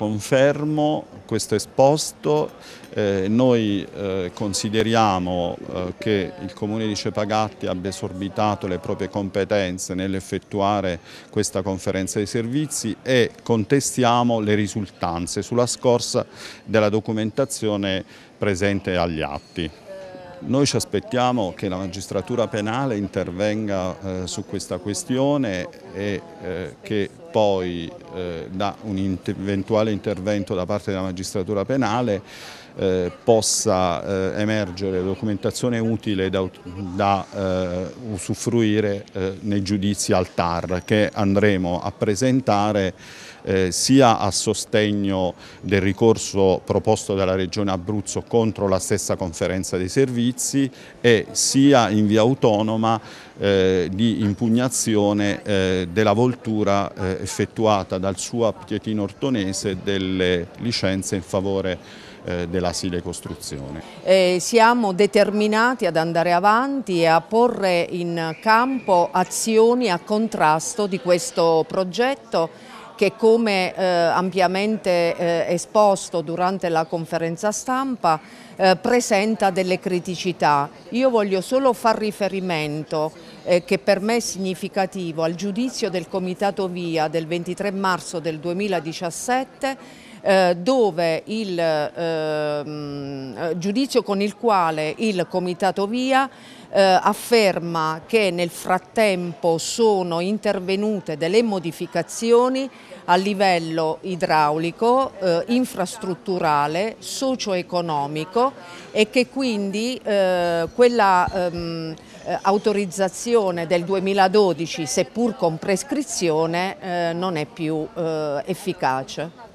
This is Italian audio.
confermo questo esposto, eh, noi eh, consideriamo eh, che il Comune di Cepagatti abbia esorbitato le proprie competenze nell'effettuare questa conferenza dei servizi e contestiamo le risultanze sulla scorsa della documentazione presente agli atti. Noi ci aspettiamo che la magistratura penale intervenga eh, su questa questione e eh, che poi eh, da un eventuale intervento da parte della magistratura penale eh, possa eh, emergere documentazione utile da, da eh, usufruire eh, nei giudizi al TAR che andremo a presentare eh, sia a sostegno del ricorso proposto dalla Regione Abruzzo contro la stessa conferenza dei servizi e sia in via autonoma di impugnazione della voltura effettuata dal suo Pietino Ortonese delle licenze in favore eh, della Sile Costruzione. Eh, siamo determinati ad andare avanti e a porre in campo azioni a contrasto di questo progetto che come eh, ampiamente eh, esposto durante la conferenza stampa eh, presenta delle criticità. Io voglio solo far riferimento, eh, che per me è significativo, al giudizio del Comitato Via del 23 marzo del 2017 eh, dove il eh, giudizio con il quale il Comitato Via eh, afferma che nel frattempo sono intervenute delle modificazioni a livello idraulico, eh, infrastrutturale, socio-economico e che quindi eh, quella ehm, eh, autorizzazione del 2012, seppur con prescrizione, eh, non è più efficace.